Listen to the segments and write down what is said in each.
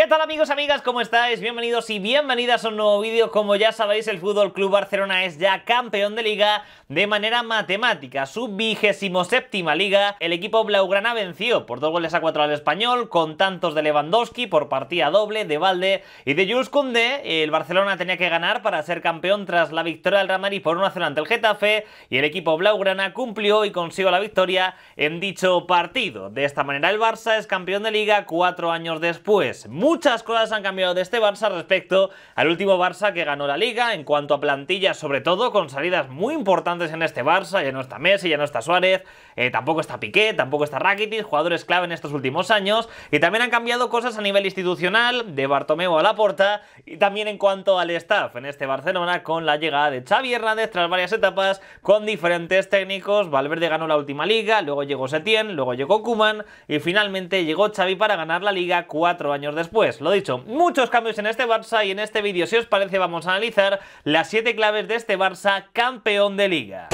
¿Qué tal amigos, amigas? ¿Cómo estáis? Bienvenidos y bienvenidas a un nuevo vídeo. Como ya sabéis, el Fútbol Club Barcelona es ya campeón de liga de manera matemática. Su vigésimo séptima liga, el equipo blaugrana venció por dos goles a cuatro al español, con tantos de Lewandowski por partida doble, de Valde y de Jules Koundé. El Barcelona tenía que ganar para ser campeón tras la victoria del Ramari por 1-0 ante el Getafe y el equipo blaugrana cumplió y consiguió la victoria en dicho partido. De esta manera el Barça es campeón de liga cuatro años después. Muchas cosas han cambiado de este Barça respecto al último Barça que ganó la Liga, en cuanto a plantillas sobre todo, con salidas muy importantes en este Barça, ya no está Messi, ya no está Suárez, eh, tampoco está Piqué, tampoco está Rakitic, jugadores clave en estos últimos años, y también han cambiado cosas a nivel institucional, de Bartomeu a Laporta, y también en cuanto al staff en este Barcelona, con la llegada de Xavi Hernández tras varias etapas con diferentes técnicos, Valverde ganó la última Liga, luego llegó Setién, luego llegó Kuman, y finalmente llegó Xavi para ganar la Liga cuatro años después pues lo dicho, muchos cambios en este Barça y en este vídeo, si os parece, vamos a analizar las 7 claves de este Barça campeón de liga.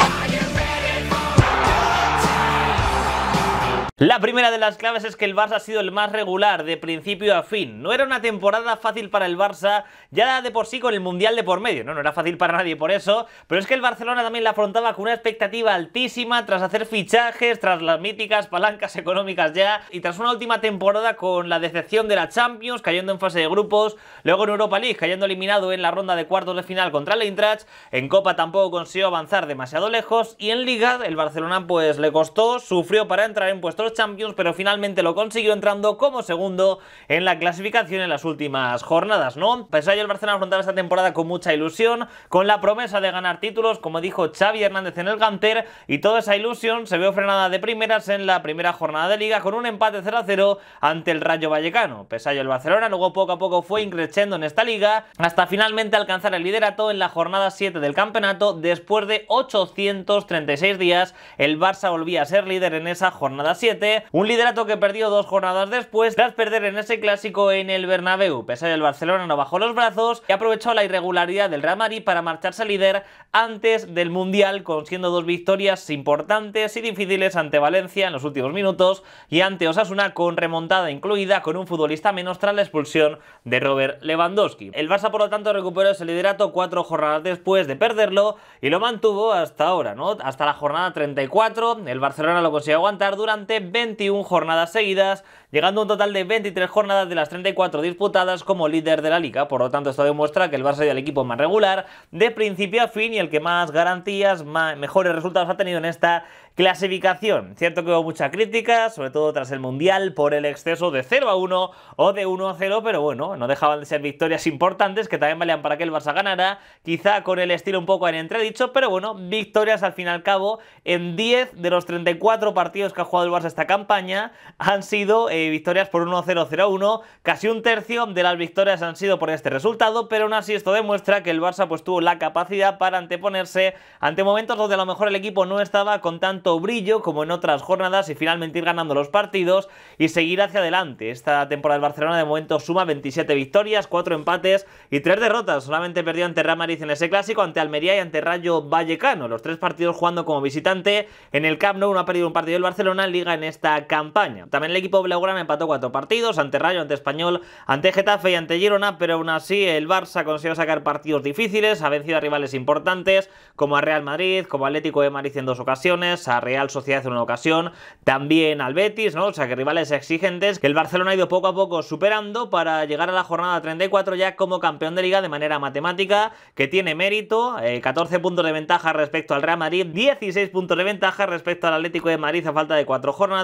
La primera de las claves es que el Barça ha sido el más regular de principio a fin. No era una temporada fácil para el Barça, ya de por sí con el Mundial de por medio, no, no era fácil para nadie por eso, pero es que el Barcelona también la afrontaba con una expectativa altísima tras hacer fichajes, tras las míticas palancas económicas ya y tras una última temporada con la decepción de la Champions, cayendo en fase de grupos, luego en Europa League, cayendo eliminado en la ronda de cuartos de final contra el Eintracht, en Copa tampoco consiguió avanzar demasiado lejos y en Liga el Barcelona pues le costó, sufrió para entrar en puestos Champions, pero finalmente lo consiguió entrando como segundo en la clasificación en las últimas jornadas, ¿no? Pese el Barcelona afrontaba esta temporada con mucha ilusión, con la promesa de ganar títulos, como dijo Xavi Hernández en el Ganter, y toda esa ilusión se vio frenada de primeras en la primera jornada de Liga con un empate 0-0 ante el Rayo Vallecano. Pese a el Barcelona luego poco a poco fue increciendo en esta Liga, hasta finalmente alcanzar el liderato en la jornada 7 del campeonato, después de 836 días, el Barça volvía a ser líder en esa jornada 7 un liderato que perdió dos jornadas después tras perder en ese clásico en el Bernabéu. Pese a que el Barcelona no bajó los brazos y aprovechó la irregularidad del Real Madrid para marcharse líder antes del Mundial, consiguiendo dos victorias importantes y difíciles ante Valencia en los últimos minutos y ante Osasuna con remontada incluida con un futbolista menos tras la expulsión de Robert Lewandowski. El Barça por lo tanto recuperó ese liderato cuatro jornadas después de perderlo y lo mantuvo hasta ahora, ¿no? Hasta la jornada 34, el Barcelona lo consiguió aguantar durante 21 jornadas seguidas, llegando a un total de 23 jornadas de las 34 disputadas como líder de la liga. Por lo tanto, esto demuestra que el Barça es el equipo más regular de principio a fin y el que más garantías, mejores resultados ha tenido en esta clasificación. Cierto que hubo mucha crítica, sobre todo tras el Mundial, por el exceso de 0 a 1 o de 1 a 0, pero bueno, no dejaban de ser victorias importantes que también valían para que el Barça ganara, quizá con el estilo un poco en entredicho, pero bueno, victorias al fin y al cabo en 10 de los 34 partidos que ha jugado el Barça este esta campaña han sido eh, victorias por 1-0-0-1, casi un tercio de las victorias han sido por este resultado, pero aún así esto demuestra que el Barça pues tuvo la capacidad para anteponerse ante momentos donde a lo mejor el equipo no estaba con tanto brillo como en otras jornadas y finalmente ir ganando los partidos y seguir hacia adelante. Esta temporada del Barcelona de momento suma 27 victorias, 4 empates y 3 derrotas, solamente perdió ante Real Madrid en ese clásico, ante Almería y ante Rayo Vallecano, los tres partidos jugando como visitante en el Camp Nou, uno ha perdido un partido el Barcelona, en Liga en esta campaña. También el equipo blaugrana empató cuatro partidos, ante Rayo, ante Español, ante Getafe y ante Girona, pero aún así el Barça consiguió sacar partidos difíciles, ha vencido a rivales importantes como a Real Madrid, como Atlético de Madrid en dos ocasiones, a Real Sociedad en una ocasión, también al Betis, ¿no? O sea, que rivales exigentes que el Barcelona ha ido poco a poco superando para llegar a la jornada 34 ya como campeón de liga de manera matemática, que tiene mérito, 14 eh, puntos de ventaja respecto al Real Madrid, 16 puntos de ventaja respecto al Atlético de Madrid a falta de cuatro jornadas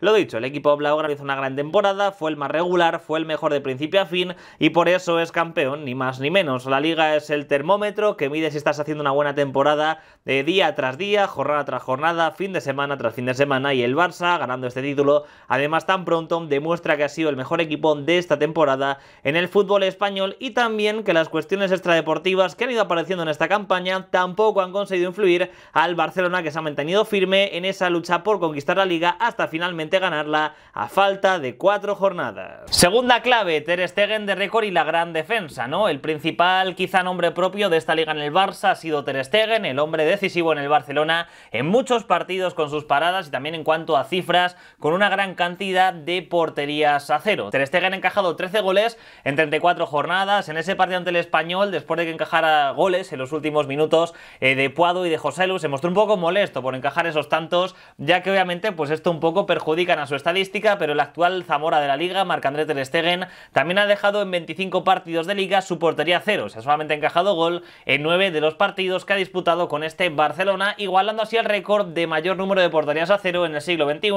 lo dicho, el equipo Blaugrana hizo una gran temporada, fue el más regular, fue el mejor de principio a fin y por eso es campeón, ni más ni menos. La liga es el termómetro que mide si estás haciendo una buena temporada de eh, día tras día, jornada tras jornada, fin de semana tras fin de semana y el Barça, ganando este título, además tan pronto demuestra que ha sido el mejor equipo de esta temporada en el fútbol español y también que las cuestiones extradeportivas que han ido apareciendo en esta campaña tampoco han conseguido influir al Barcelona que se ha mantenido firme en esa lucha por conquistar la liga hasta finalmente ganarla a falta de cuatro jornadas. Segunda clave, Ter Stegen de récord y la gran defensa, ¿no? El principal, quizá nombre propio de esta liga en el Barça ha sido Ter Stegen, el hombre decisivo en el Barcelona en muchos partidos con sus paradas y también en cuanto a cifras con una gran cantidad de porterías a cero. Ter Stegen ha encajado 13 goles en 34 jornadas, en ese partido ante el Español, después de que encajara goles en los últimos minutos eh, de Puado y de José se mostró un poco molesto por encajar esos tantos, ya que obviamente pues esto un poco perjudican a su estadística, pero el actual Zamora de la Liga, Marc-André Ter Stegen, también ha dejado en 25 partidos de Liga su portería cero. Se ha solamente encajado gol en 9 de los partidos que ha disputado con este Barcelona, igualando así el récord de mayor número de porterías a cero en el siglo XXI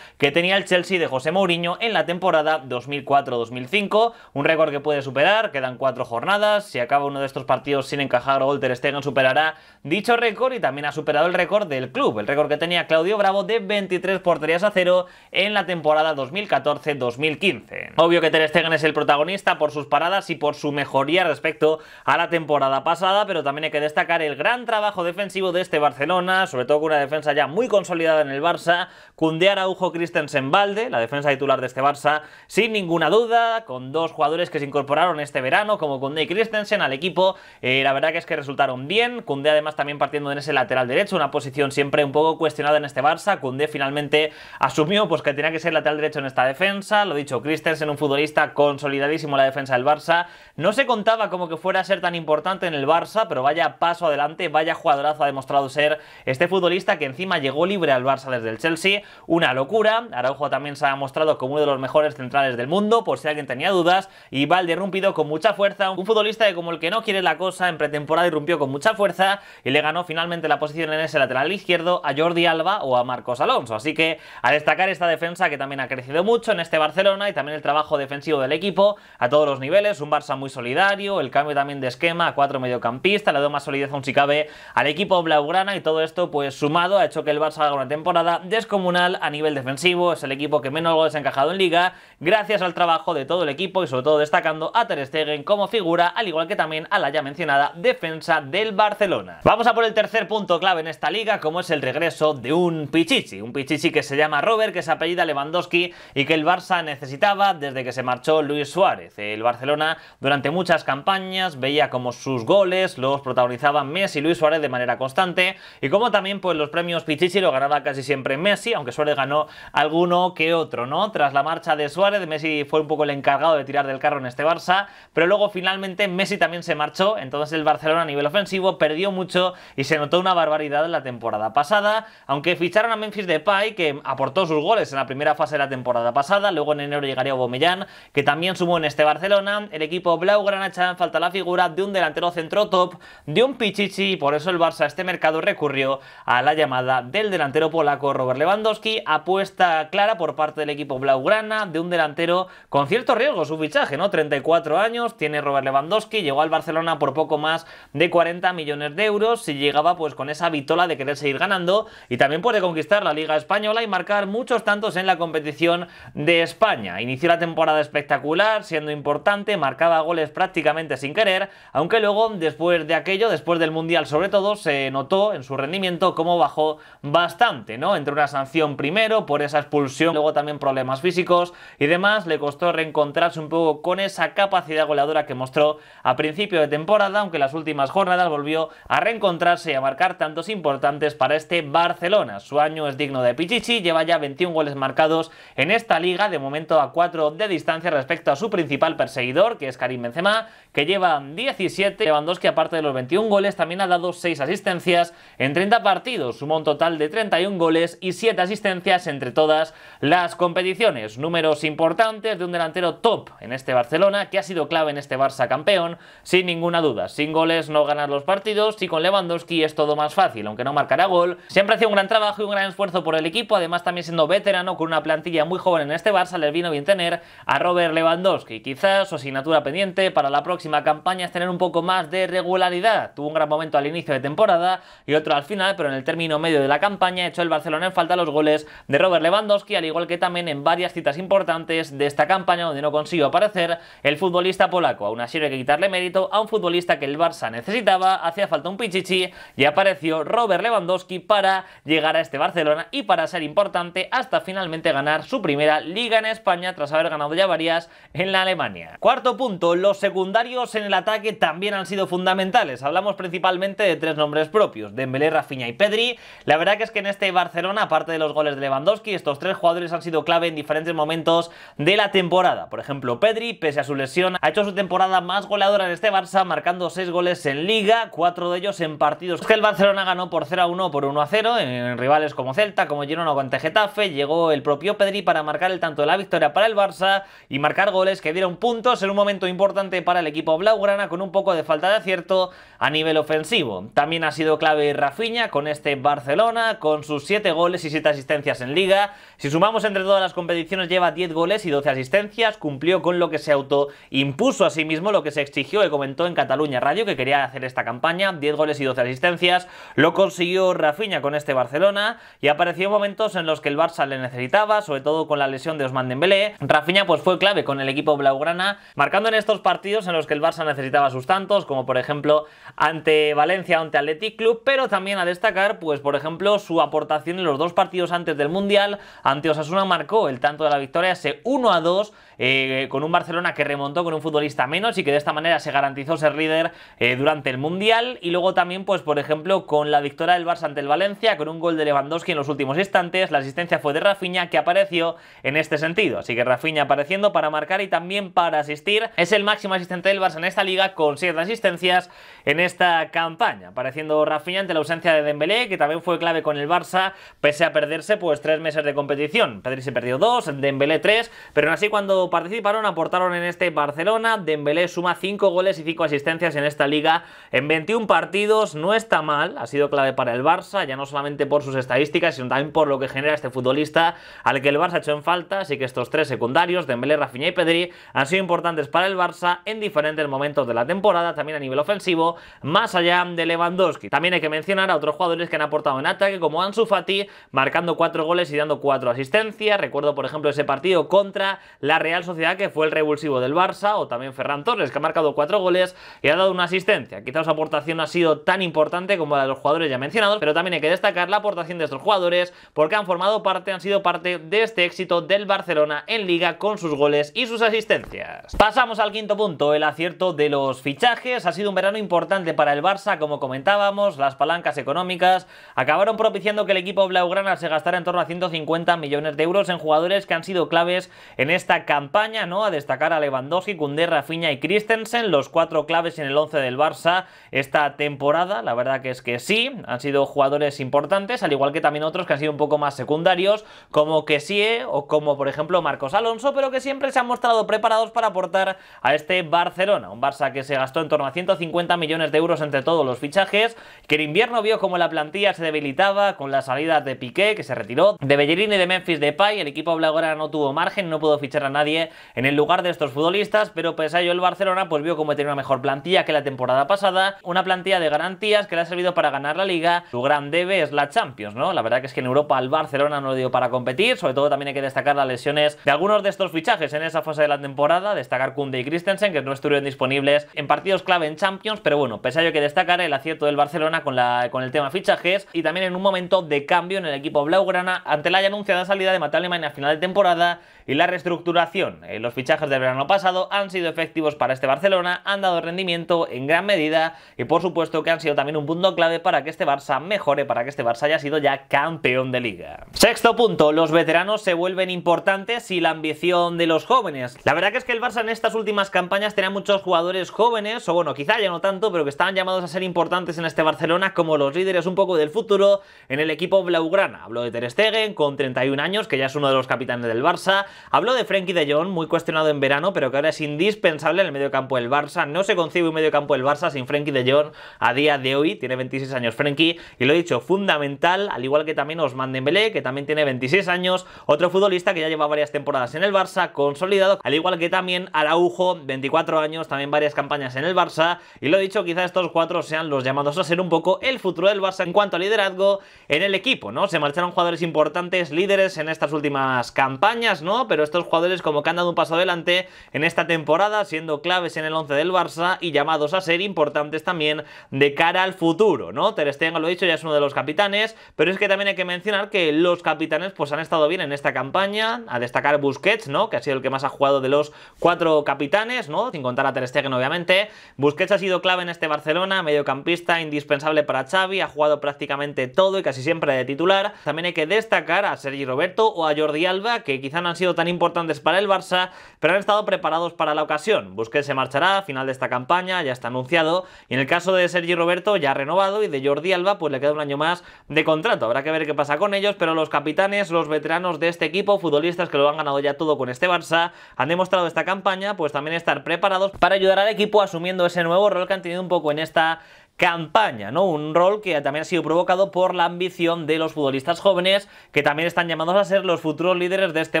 que tenía el Chelsea de José Mourinho en la temporada 2004-2005. Un récord que puede superar, quedan 4 jornadas. Si acaba uno de estos partidos sin encajar gol, Ter Stegen superará dicho récord y también ha superado el récord del club, el récord que tenía Claudio Bravo de 23 porterías a cero en la temporada 2014-2015. Obvio que Ter Stegen es el protagonista por sus paradas y por su mejoría respecto a la temporada pasada, pero también hay que destacar el gran trabajo defensivo de este Barcelona, sobre todo con una defensa ya muy consolidada en el Barça, Cunde Araujo Christensen Valde, la defensa titular de este Barça, sin ninguna duda, con dos jugadores que se incorporaron este verano, como Cunde y Christensen al equipo, eh, la verdad que es que resultaron bien, Cunde además también partiendo en ese lateral derecho, una posición siempre un poco cuestionada en este Barça, Cunde finalmente asumió pues, que tenía que ser lateral derecho en esta defensa. Lo dicho, Christensen, un futbolista consolidadísimo en la defensa del Barça. No se contaba como que fuera a ser tan importante en el Barça, pero vaya paso adelante, vaya jugadorazo ha demostrado ser este futbolista que encima llegó libre al Barça desde el Chelsea. Una locura. Araujo también se ha mostrado como uno de los mejores centrales del mundo, por si alguien tenía dudas. Y Valde derrumpido con mucha fuerza. Un futbolista que, como el que no quiere la cosa, en pretemporada irrumpió con mucha fuerza y le ganó finalmente la posición en ese lateral izquierdo a Jordi Alba o a Marcos Alonso. Así que a destacar esta defensa que también ha crecido mucho en este Barcelona y también el trabajo defensivo del equipo a todos los niveles, un Barça muy solidario, el cambio también de esquema a cuatro mediocampistas, le da más solidez aún si cabe al equipo blaugrana y todo esto pues sumado ha hecho que el Barça haga una temporada descomunal a nivel defensivo, es el equipo que menos algo ha encajado en liga gracias al trabajo de todo el equipo y sobre todo destacando a Ter Stegen como figura, al igual que también a la ya mencionada defensa del Barcelona. Vamos a por el tercer punto clave en esta liga, como es el regreso de un Pichichi, un Pichichi que se llama Robert, que es apellida Lewandowski y que el Barça necesitaba desde que se marchó Luis Suárez. El Barcelona durante muchas campañas veía como sus goles los protagonizaban Messi y Luis Suárez de manera constante y como también pues los premios Pichichi lo ganaba casi siempre Messi, aunque Suárez ganó alguno que otro, ¿no? Tras la marcha de Suárez, Messi fue un poco el encargado de tirar del carro en este Barça, pero luego finalmente Messi también se marchó, entonces el Barcelona a nivel ofensivo perdió mucho y se notó una barbaridad en la temporada pasada, aunque ficharon a Memphis Depay que aportó sus goles en la primera fase de la temporada pasada, luego en enero llegaría Bomellán, que también sumó en este Barcelona, el equipo Blaugrana echaba falta la figura de un delantero centro top, de un pichichi, y por eso el Barça a este mercado recurrió a la llamada del delantero polaco Robert Lewandowski, apuesta clara por parte del equipo Blaugrana, de un delantero con cierto riesgo su fichaje, ¿no? 34 años, tiene Robert Lewandowski, llegó al Barcelona por poco más de 40 millones de euros, si llegaba pues con esa vitola de querer seguir ganando y también puede conquistar la Liga Española y marcar muchos tantos en la competición de España. Inició la temporada espectacular, siendo importante, marcaba goles prácticamente sin querer, aunque luego, después de aquello, después del Mundial sobre todo, se notó en su rendimiento cómo bajó bastante, ¿no? Entre una sanción primero por esa expulsión, luego también problemas físicos y demás, le costó reencontrarse un poco con esa capacidad goleadora que mostró a principio de temporada, aunque las últimas jornadas volvió a reencontrarse y a marcar tantos importantes para este Barcelona. Su año es digno de Pichichi, vaya 21 goles marcados en esta liga, de momento a 4 de distancia respecto a su principal perseguidor, que es Karim Benzema, que lleva 17. Lewandowski, aparte de los 21 goles, también ha dado 6 asistencias en 30 partidos, sumó un total de 31 goles y 7 asistencias entre todas las competiciones. Números importantes de un delantero top en este Barcelona, que ha sido clave en este Barça campeón, sin ninguna duda. Sin goles no ganar los partidos y con Lewandowski es todo más fácil, aunque no marcará gol. Siempre ha sido un gran trabajo y un gran esfuerzo por el equipo, además también siendo veterano con una plantilla muy joven en este Barça, les vino bien tener a Robert Lewandowski. Quizás su asignatura pendiente para la próxima campaña es tener un poco más de regularidad. Tuvo un gran momento al inicio de temporada y otro al final, pero en el término medio de la campaña echó el Barcelona en falta los goles de Robert Lewandowski, al igual que también en varias citas importantes de esta campaña donde no consiguió aparecer el futbolista polaco. Aún así hay que quitarle mérito a un futbolista que el Barça necesitaba, hacía falta un pichichi y apareció Robert Lewandowski para llegar a este Barcelona y para ser importante hasta finalmente ganar su primera liga en España tras haber ganado ya varias en la Alemania. Cuarto punto, los secundarios en el ataque también han sido fundamentales. Hablamos principalmente de tres nombres propios, Dembélé, Rafinha y Pedri. La verdad que es que en este Barcelona, aparte de los goles de Lewandowski, estos tres jugadores han sido clave en diferentes momentos de la temporada. Por ejemplo, Pedri, pese a su lesión, ha hecho su temporada más goleadora en este Barça, marcando seis goles en Liga, cuatro de ellos en partidos que el Barcelona ganó por 0 a 1 por 1 a 0 en rivales como Celta, como Girona o Getafe, llegó el propio Pedri para marcar el tanto de la victoria para el Barça y marcar goles que dieron puntos en un momento importante para el equipo blaugrana con un poco de falta de acierto a nivel ofensivo. También ha sido clave Rafinha con este Barcelona, con sus 7 goles y 7 asistencias en liga. Si sumamos entre todas las competiciones lleva 10 goles y 12 asistencias, cumplió con lo que se autoimpuso a sí mismo, lo que se exigió, y comentó en Cataluña Radio que quería hacer esta campaña, 10 goles y 12 asistencias, lo consiguió Rafinha con este Barcelona y apareció en momentos en en los que el Barça le necesitaba, sobre todo con la lesión de Osman Dembélé. Rafinha pues fue clave con el equipo blaugrana, marcando en estos partidos en los que el Barça necesitaba sus tantos, como por ejemplo ante Valencia, ante Athletic Club, pero también a destacar pues por ejemplo su aportación en los dos partidos antes del Mundial, ante Osasuna marcó el tanto de la victoria, ese 1 a 2 eh, con un Barcelona que remontó con un futbolista menos y que de esta manera se garantizó ser líder eh, durante el Mundial. Y luego también, pues por ejemplo, con la victoria del Barça ante el Valencia, con un gol de Lewandowski en los últimos instantes, la asistencia fue de Rafinha que apareció en este sentido. Así que Rafinha apareciendo para marcar y también para asistir. Es el máximo asistente del Barça en esta liga con 7 asistencias en esta campaña. Apareciendo Rafinha ante la ausencia de Dembélé, que también fue clave con el Barça, pese a perderse pues tres meses de competición. Pedri se perdió dos, Dembélé tres, pero aún así cuando participaron aportaron en este Barcelona. Dembélé suma 5 goles y 5 asistencias en esta liga en 21 partidos. No está mal, ha sido clave para el Barça, ya no solamente por sus estadísticas, sino también por lo que genera este futbolista al que el Barça ha hecho en falta. Así que estos tres secundarios, Dembélé, Rafinha y Pedri, han sido importantes para el Barça en diferentes momentos de la temporada, también a nivel ofensivo, más allá de Lewandowski. También hay que mencionar a otros jugadores que han aportado en ataque, como Ansu Fati, marcando 4 goles y dando 4 asistencias. Recuerdo, por ejemplo, ese partido contra la Real Sociedad, que fue el revulsivo del Barça, o también Ferran Torres, que ha marcado cuatro goles y ha dado una asistencia. Quizás su aportación no ha sido tan importante como la de los jugadores ya mencionados, pero también hay que destacar la aportación de estos jugadores porque han formado parte, han sido parte de este éxito del Barcelona en Liga con sus goles y sus asistencias. Pasamos al quinto punto, el acierto de los fichajes. Ha sido un verano importante para el Barça, como comentábamos, las palancas económicas acabaron propiciando que el equipo blaugrana se gastara en torno a 150 millones de euros en jugadores que han sido claves en esta campaña ¿no? A destacar a Lewandowski, Koundé, Rafinha y Christensen, los cuatro claves en el 11 del Barça esta temporada. La verdad que es que sí, han sido jugadores importantes, al igual que también otros que han sido un poco más secundarios, como Kessie o como por ejemplo Marcos Alonso, pero que siempre se han mostrado preparados para aportar a este Barcelona, un Barça que se gastó en torno a 150 millones de euros entre todos los fichajes, que el invierno vio como la plantilla se debilitaba con la salida de Piqué, que se retiró, de Bellerín y de Memphis de Depay, el equipo blaugrana no tuvo margen, no pudo fichar a nadie en el lugar de estos futbolistas, pero pese a ello el Barcelona pues vio como tenía una mejor plantilla que la temporada pasada, una plantilla de garantías que le ha servido para ganar la liga, su gran debe es la Champions, ¿no? La verdad que es que en Europa el Barcelona no lo dio para competir, sobre todo también hay que destacar las lesiones de algunos de estos fichajes en esa fase de la temporada, destacar Kunde y Christensen que no estuvieron disponibles en partidos clave en Champions, pero bueno, pese a ello que destacar el acierto del Barcelona con, la, con el tema fichajes y también en un momento de cambio en el equipo Blaugrana ante la ya anunciada salida de Matalemaña a final de temporada y la reestructuración eh, los fichajes del verano pasado han sido efectivos para este Barcelona, han dado rendimiento en gran medida y por supuesto que han sido también un punto clave para que este Barça mejore, para que este Barça haya sido ya campeón de liga. Sexto punto, los veteranos se vuelven importantes y la ambición de los jóvenes. La verdad que es que el Barça en estas últimas campañas tenía muchos jugadores jóvenes, o bueno, quizá ya no tanto, pero que estaban llamados a ser importantes en este Barcelona como los líderes un poco del futuro en el equipo blaugrana. Habló de Ter Stegen con 31 años, que ya es uno de los capitanes del Barça. Habló de Frenkie de muy cuestionado en verano, pero que ahora es indispensable en el medio campo del Barça. No se concibe un medio campo del Barça sin Frenkie de Jong a día de hoy. Tiene 26 años Frenkie, y lo he dicho, fundamental, al igual que también Osman Dembélé, que también tiene 26 años, otro futbolista que ya lleva varias temporadas en el Barça, consolidado, al igual que también Araujo, 24 años, también varias campañas en el Barça, y lo he dicho, quizás estos cuatro sean los llamados a ser un poco el futuro del Barça en cuanto a liderazgo en el equipo, ¿no? Se marcharon jugadores importantes, líderes en estas últimas campañas, ¿no? Pero estos jugadores como que han dado un paso adelante en esta temporada, siendo claves en el 11 del Barça y llamados a ser importantes también de cara al futuro, ¿no? Ter Stegen, lo he dicho, ya es uno de los capitanes, pero es que también hay que mencionar que los capitanes pues han estado bien en esta campaña, a destacar Busquets, ¿no? Que ha sido el que más ha jugado de los cuatro capitanes, ¿no? Sin contar a Ter Stegen, obviamente. Busquets ha sido clave en este Barcelona, mediocampista indispensable para Xavi, ha jugado prácticamente todo y casi siempre de titular. También hay que destacar a Sergi Roberto o a Jordi Alba, que quizá no han sido tan importantes para el Barça, pero han estado preparados para la ocasión. Busquets se marchará a final de esta campaña, ya está anunciado, y en el caso de Sergi Roberto ya ha renovado y de Jordi Alba pues le queda un año más de contrato. Habrá que ver qué pasa con ellos, pero los capitanes, los veteranos de este equipo, futbolistas que lo han ganado ya todo con este Barça, han demostrado esta campaña pues también estar preparados para ayudar al equipo asumiendo ese nuevo rol que han tenido un poco en esta campaña, ¿no? Un rol que también ha sido provocado por la ambición de los futbolistas jóvenes que también están llamados a ser los futuros líderes de este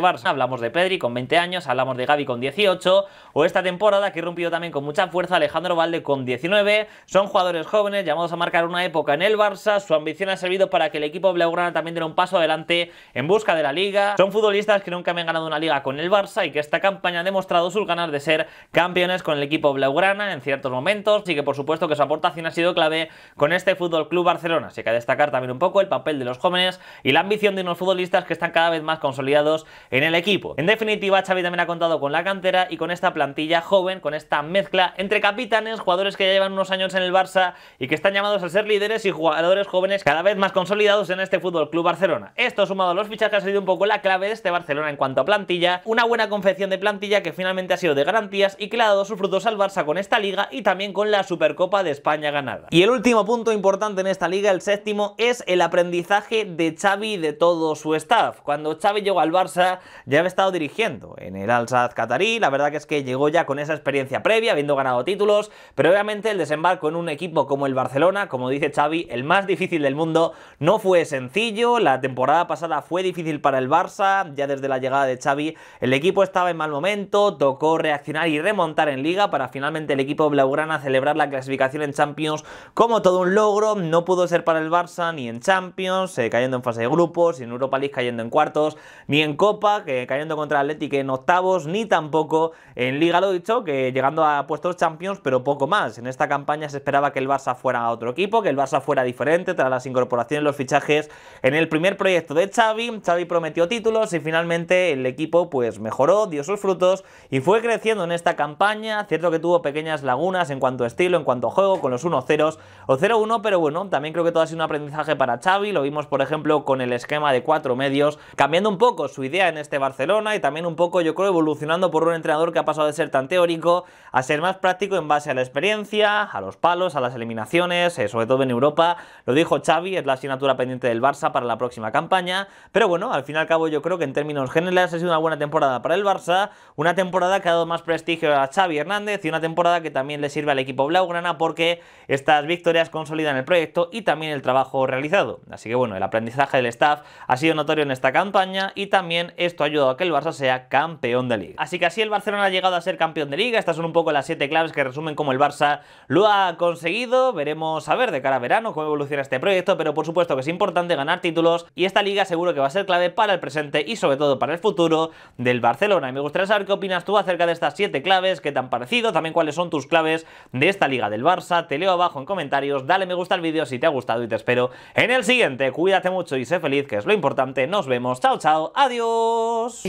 Barça. Hablamos de Pedri con 20 años, hablamos de Gaby con 18 o esta temporada que rompió también con mucha fuerza Alejandro Valde con 19. Son jugadores jóvenes llamados a marcar una época en el Barça, su ambición ha servido para que el equipo blaugrana también diera un paso adelante en busca de la Liga. Son futbolistas que nunca han ganado una Liga con el Barça y que esta campaña ha demostrado sus ganas de ser campeones con el equipo blaugrana en ciertos momentos y que por supuesto que su aportación ha sido clave con este Fútbol Club Barcelona. Así que a destacar también un poco el papel de los jóvenes y la ambición de unos futbolistas que están cada vez más consolidados en el equipo. En definitiva, Xavi también ha contado con la cantera y con esta plantilla joven, con esta mezcla entre capitanes, jugadores que ya llevan unos años en el Barça y que están llamados a ser líderes y jugadores jóvenes cada vez más consolidados en este Fútbol Club Barcelona. Esto sumado a los fichajes ha sido un poco la clave de este Barcelona en cuanto a plantilla, una buena confección de plantilla que finalmente ha sido de garantías y que le ha dado sus frutos al Barça con esta liga y también con la Supercopa de España ganada. Y el último punto importante en esta liga, el séptimo, es el aprendizaje de Xavi y de todo su staff. Cuando Xavi llegó al Barça ya había estado dirigiendo en el Al-Sadd la verdad que es que llegó ya con esa experiencia previa, habiendo ganado títulos, pero obviamente el desembarco en un equipo como el Barcelona, como dice Xavi, el más difícil del mundo, no fue sencillo, la temporada pasada fue difícil para el Barça, ya desde la llegada de Xavi el equipo estaba en mal momento, tocó reaccionar y remontar en liga para finalmente el equipo blaugrana celebrar la clasificación en Champions como todo un logro, no pudo ser para el Barça ni en Champions, eh, cayendo en fase de grupos, ni en Europa League cayendo en cuartos, ni en Copa, que cayendo contra el Atlético en octavos, ni tampoco en Liga, lo dicho, que llegando a puestos Champions, pero poco más. En esta campaña se esperaba que el Barça fuera a otro equipo, que el Barça fuera diferente tras las incorporaciones, los fichajes en el primer proyecto de Xavi, Xavi prometió títulos y finalmente el equipo pues mejoró, dio sus frutos y fue creciendo en esta campaña, cierto que tuvo pequeñas lagunas en cuanto a estilo, en cuanto a juego, con los 1-0 o 0-1, pero bueno, también creo que todo ha sido un aprendizaje para Xavi, lo vimos por ejemplo con el esquema de cuatro medios, cambiando un poco su idea en este Barcelona y también un poco yo creo evolucionando por un entrenador que ha pasado de ser tan teórico a ser más práctico en base a la experiencia, a los palos, a las eliminaciones, eh, sobre todo en Europa, lo dijo Xavi, es la asignatura pendiente del Barça para la próxima campaña, pero bueno, al fin y al cabo yo creo que en términos generales ha sido una buena temporada para el Barça, una temporada que ha dado más prestigio a Xavi Hernández y una temporada que también le sirve al equipo Blaugrana porque estas victorias consolidan el proyecto y también el trabajo realizado. Así que bueno, el aprendizaje del staff ha sido notorio en esta campaña y también esto ha ayudado a que el Barça sea campeón de liga. Así que así el Barcelona ha llegado a ser campeón de liga. Estas son un poco las siete claves que resumen cómo el Barça lo ha conseguido. Veremos a ver de cara a verano cómo evoluciona este proyecto, pero por supuesto que es importante ganar títulos y esta liga seguro que va a ser clave para el presente y sobre todo para el futuro del Barcelona. Y me gustaría saber qué opinas tú acerca de estas siete claves, qué te han parecido, también cuáles son tus claves de esta liga del Barça. Te leo abajo en comentarios, dale me gusta al vídeo si te ha gustado y te espero en el siguiente. Cuídate mucho y sé feliz, que es lo importante. Nos vemos. Chao, chao. Adiós.